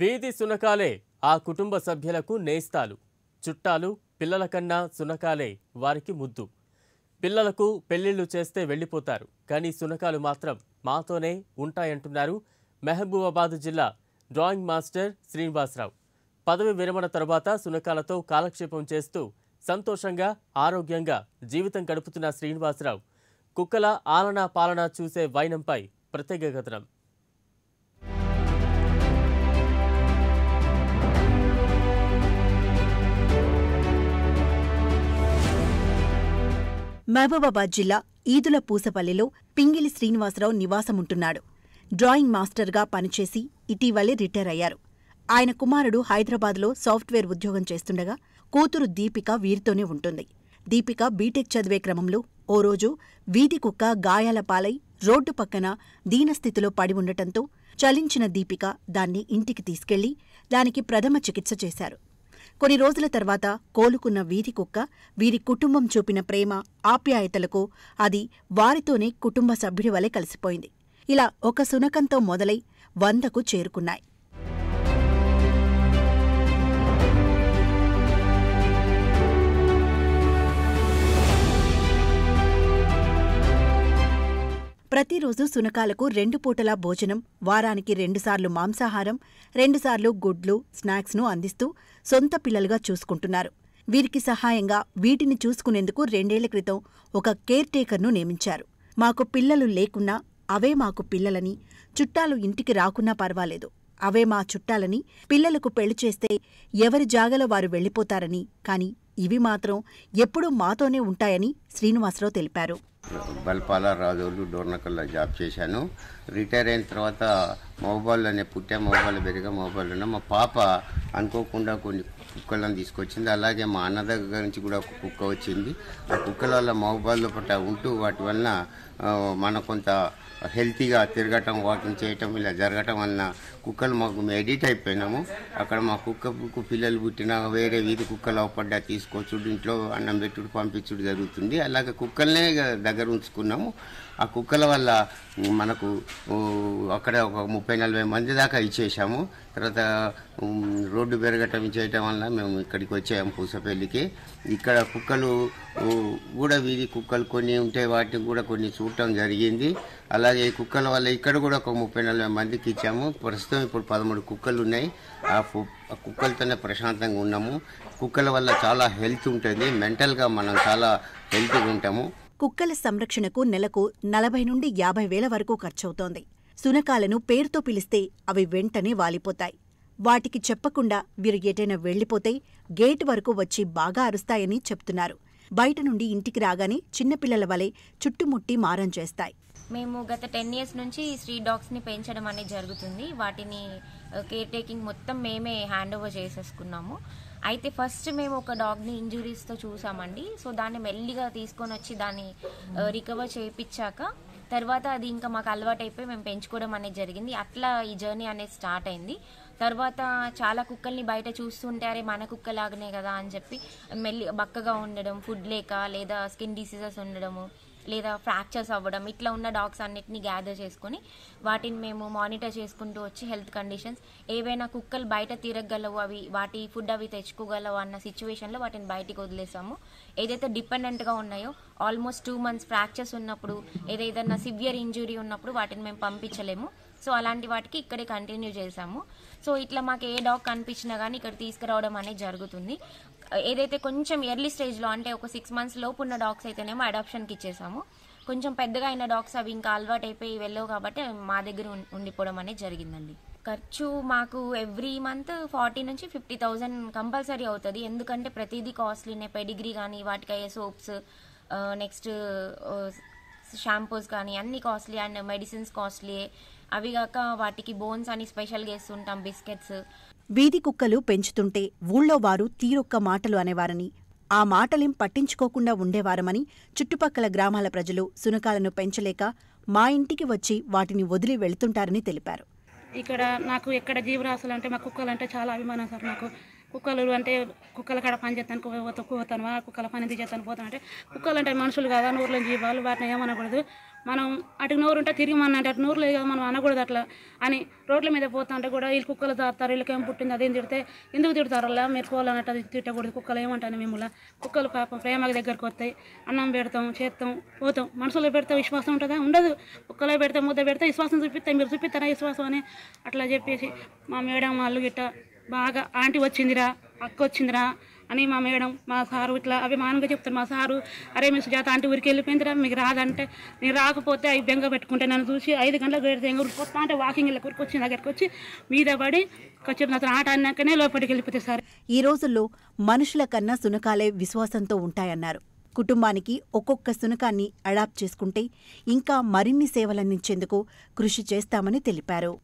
వీధి సునకాలే ఆ కుటుంబ సభ్యులకు నేస్తాలు చుట్టాలు పిల్లల కన్నా సునకాలే వారికి ముద్దు పిల్లలకు పెళ్లిళ్లు చేస్తే వెళ్ళిపోతారు కానీ సునకాలు మాత్రం మాతోనే ఉంటాయంటున్నారు మహబూబాబాద్ జిల్లా డ్రాయింగ్ మాస్టర్ శ్రీనివాసరావు పదవి విరమణ తర్వాత సునకాలతో కాలక్షేపం చేస్తూ సంతోషంగా ఆరోగ్యంగా జీవితం గడుపుతున్న శ్రీనివాసరావు కుక్కల ఆలనా పాలన చూసే వైనంపై ప్రత్యేక కథనం మహబూబాబాద్ జిల్లా ఈదుల పూసపల్లిలో పింగిలి శ్రీనివాసరావు నివాసముంటున్నాడు డ్రాయింగ్ మాస్టర్గా పనిచేసి ఇటీవలే రిటైర్ అయ్యారు ఆయన కుమారుడు హైదరాబాద్లో సాఫ్ట్వేర్ ఉద్యోగం చేస్తుండగా కూతురు దీపిక వీరితోనే ఉంటుంది దీపిక బీటెక్ చదివే క్రమంలో ఓ రోజు వీధి కుక్క గాయాల పాలై రోడ్డు పక్కన దీనస్థితిలో పడి ఉండటంతో చలించిన దీపిక దాన్ని ఇంటికి తీసుకెళ్లి దానికి ప్రథమ చికిత్స చేశారు కొన్ని రోజుల తర్వాత కోలుకున్న వీధి కుక్క వీరి కుటుంబం చూపిన ప్రేమ ఆప్యాయతలకు అది వారితోనే కుటుంబ సభ్యుడి వలె కలిసిపోయింది ఇలా ఒక సునకంతో మొదలై వందకు చేరుకున్నాయి ప్రతిరోజు సునకాలకు రెండు పూటలా భోజనం వారానికి రెండుసార్లు మాంసాహారం రెండుసార్లు గుడ్లు స్నాక్స్ను అందిస్తూ సొంత పిల్లలుగా చూసుకుంటున్నారు వీరికి సహాయంగా వీటిని చూసుకునేందుకు రెండేళ్ల క్రితం ఒక కేర్ టేకర్ను నియమించారు మాకు పిల్లలు లేకున్నా అవే మాకు పిల్లలని చుట్టాలు ఇంటికి రాకున్నా పర్వాలేదు అవే మా చుట్టాలని పిల్లలకు పెళ్లి చేస్తే ఎవరి జాగలో వారు వెళ్ళిపోతారని కాని ఇవి మాత్రం ఎప్పుడూ మాతోనే ఉంటాయని శ్రీనివాసరావు తెలిపారు బల్పాల రాజోలు డోర్నకల్లో జాబ్ చేశాను రిటైర్ అయిన తర్వాత మొబైల్ అనే పుట్టే మొబైల్ పెరిగే మొబైల్ ఉన్న మా పాప అనుకోకుండా కొన్ని కుక్కలను తీసుకొచ్చింది అలాగే మా అన్న దగ్గర నుంచి కూడా ఒక కుక్క వచ్చింది ఆ కుక్కల వల్ల మహబాల్లో పట్ట ఉంటూ వాటి వలన మన కొంత హెల్తీగా తిరగటం వాకింగ్ చేయటం ఇలా జరగటం వలన కుక్కలు మాకు ఎడిట్ అయిపోయినాము అక్కడ మా కుక్కకు పిల్లలు పుట్టిన వేరే వీధి కుక్కలు అవపడ్డా తీసుకొచ్చుడు ఇంట్లో అన్నం పెట్టుడు పంపించుడు జరుగుతుంది అలాగే కుక్కలనే దగ్గర ఉంచుకున్నాము ఆ కుక్కల వల్ల మనకు అక్కడ ఒక ముప్పై నలభై మంది దాకా ఇచ్చేసాము తర్వాత రోడ్డు పెరగటం చేయటం వల్ల కాకుండా మేము ఇక్కడికి వచ్చాము పూసపల్లికి ఇక్కడ కుక్కలు కూడా వీధి కుక్కలు కొన్ని ఉంటాయి వాటిని కూడా కొన్ని చూడటం జరిగింది అలాగే కుక్కల వల్ల ఇక్కడ కూడా ఒక ముప్పై నలభై మందికి ఇచ్చాము ప్రస్తుతం ఇప్పుడు పదమూడు కుక్కలు ఉన్నాయి ఆ కుక్కలతోనే ప్రశాంతంగా ఉన్నాము కుక్కల వల్ల చాలా హెల్త్ ఉంటుంది మెంటల్గా మనం చాలా హెల్త్గా ఉంటాము కుక్కల సంరక్షణకు నెలకు నలభై నుండి యాభై వేల వరకు ఖర్చవుతోంది సునకాలను పేరుతో పిలిస్తే అవి వెంటనే వాలిపోతాయి వాటికి చెప్పకుండా వీరు ఎటైనా వెళ్లిపోతే గేట్ వరకు వచ్చి బాగా అరుస్తాయని చెప్తున్నారు బయట నుండి ఇంటికి రాగానే చిన్నపిల్లల వలె చుట్టుముట్టి మారం చేస్తాయి మేము గత టెన్ ఇయర్స్ నుంచి స్ట్రీట్ డాగ్స్ని పెంచడం అనేది జరుగుతుంది వాటిని కేర్ టేకింగ్ మొత్తం మేమే హ్యాండ్ ఓవర్ చేసేసుకున్నాము అయితే ఫస్ట్ మేము ఒక డాగ్ని తో చూసామండి సో దాన్ని మెల్లిగా తీసుకొని వచ్చి దాన్ని రికవర్ చేయించాక తర్వాత అది ఇంకా మాకు అలవాటైపోయి మేము పెంచుకోవడం అనేది జరిగింది అట్లా ఈ జర్నీ అనేది స్టార్ట్ అయింది తర్వాత చాలా కుక్కల్ని బయట చూస్తుంటే అరే మన కుక్కలాగనే కదా అని చెప్పి మెల్లి బక్కగా ఉండడం ఫుడ్ లేక లేదా స్కిన్ డిసీజెస్ ఉండడము లేదా ఫ్రాక్చర్స్ అవ్వడం ఇట్లా ఉన్న డాగ్స్ అన్నిటిని గ్యాదర్ చేసుకొని వాటిని మేము మానిటర్ చేసుకుంటూ వచ్చి హెల్త్ కండిషన్స్ ఏవైనా కుక్కలు బయట తిరగగలవు అవి వాటి ఫుడ్ అవి తెచ్చుకోగలవు అన్న సిచ్యువేషన్లో వాటిని బయటికి వదిలేసాము ఏదైతే డిపెండెంట్గా ఉన్నాయో ఆల్మోస్ట్ టూ మంత్స్ ఫ్రాక్చర్స్ ఉన్నప్పుడు ఏదైనా సివియర్ ఇంజురీ ఉన్నప్పుడు వాటిని మేము పంపించలేము సో అలాంటి వాటికి ఇక్కడే కంటిన్యూ చేసాము సో ఇట్లా మాకు ఏ డాగ్ కనిపించినా కానీ ఇక్కడ తీసుకురావడం అనేది జరుగుతుంది ఏదైతే కొంచెం ఎర్లీ స్టేజ్లో అంటే ఒక సిక్స్ మంత్స్ లోపు ఉన్న డాగ్స్ అయితేనేమో అడాప్షన్కి ఇచ్చేసాము కొంచెం పెద్దగా అయిన డాగ్స్ అవి ఇంకా అలవాటు అయిపోయి వెళ్ళవు కాబట్టి మా దగ్గర ఉండిపోవడం అనేది జరిగిందండి ఖర్చు మాకు ఎవ్రీ మంత్ ఫార్టీ నుంచి ఫిఫ్టీ థౌజండ్ కంపల్సరీ అవుతుంది ఎందుకంటే ప్రతిదీ కాస్ట్లీనే పెడిగ్రీ కానీ వాటికి అయ్యే సోప్స్ నెక్స్ట్ షాంపూస్ కానీ అన్ని కాస్ట్లీ అండ్ మెడిసిన్స్ కాస్ట్లీ అవి కాక వాటికి బోన్స్ అని స్పెషల్గా చేస్తుంటాం బిస్కెట్స్ వీధి కుక్కలు పెంచుతుంటే ఊళ్ళో వారు తీరొక్క మాటలు అనేవారని ఆ మాటలేం పట్టించుకోకుండా ఉండేవారమని చుట్టుపక్కల గ్రామాల ప్రజలు సునకాలను పెంచలేక మా ఇంటికి వచ్చి వాటిని వదిలి వెళ్తుంటారని తెలిపారు ఇక్కడ నాకు ఎక్కడ జీవరాశులు అంటే మా కుక్కలు అంటే చాలా అభిమానం సార్ నాకు కుక్కలు అంటే కుక్కల కాడ పని చేస్తాను పోతానువా కుక్కల పని ఎందుకు చేస్తాను అంటే కుక్కలు అంటే మనుషులు కదా నూరులో జీవాలు వాటిని ఏమనకూడదు మనం అటు నోరు ఉంటే తిరిగి మన అంటే అటు నోరు లేదు కదా మనం అనకూడదు అట్లా అని రోడ్ల మీద పోతుంటే కూడా వీళ్ళు కుక్కలు తాతారు వీళ్ళకి ఏం పుట్టింది అదేం తిడితే ఎందుకు తిడతారు అలా మీరు పోవాలన్నట్టు అది తిట్టకూడదు కుక్కలు ఏమంటాను మిమ్మల్ని కుక్కలు పాపం ప్రేమకి దగ్గరకు వస్తాయి అన్నం పెడతాం చేస్తాం పోతాం మనుషులు పెడితే విశ్వాసం ఉంటుందా ఉండదు కుక్కలో పెడితే ముద్ద పెడితే విశ్వాసం చూపిస్తాం మీరు చూపిస్తారా విశ్వాసం అని అట్లా చెప్పేసి మా మేడం వాళ్ళు గిట్ట బాగా ఆంటీ వచ్చిందిరా అక్క వచ్చిందిరా అని మా మేడం మా సారు ఇట్లా అభిమానంగా చెప్తారు మా సారు అరే మీ సుజాత ఆంటీ ఊరికి వెళ్ళిపోయిందిరా మీకు రాదంటే నేను రాకపోతే అవి బెంగ పెట్టుకుంటే నన్ను చూసి ఐదు గంటల గడితే ఊరికి అంటే వాకింగ్ వెళ్ళి ఊరికి వచ్చిన దగ్గరికి వచ్చి మీద పడి కొంచెం ఆట అన్నాకనే లోపలికి వెళ్ళిపోతే సార్ ఈ రోజుల్లో మనుషుల కన్నా సునకాలే విశ్వాసంతో ఉంటాయన్నారు కుటుంబానికి ఒక్కొక్క సునకాన్ని అడాప్ట్ చేసుకుంటే ఇంకా మరిన్ని సేవలందించేందుకు కృషి చేస్తామని తెలిపారు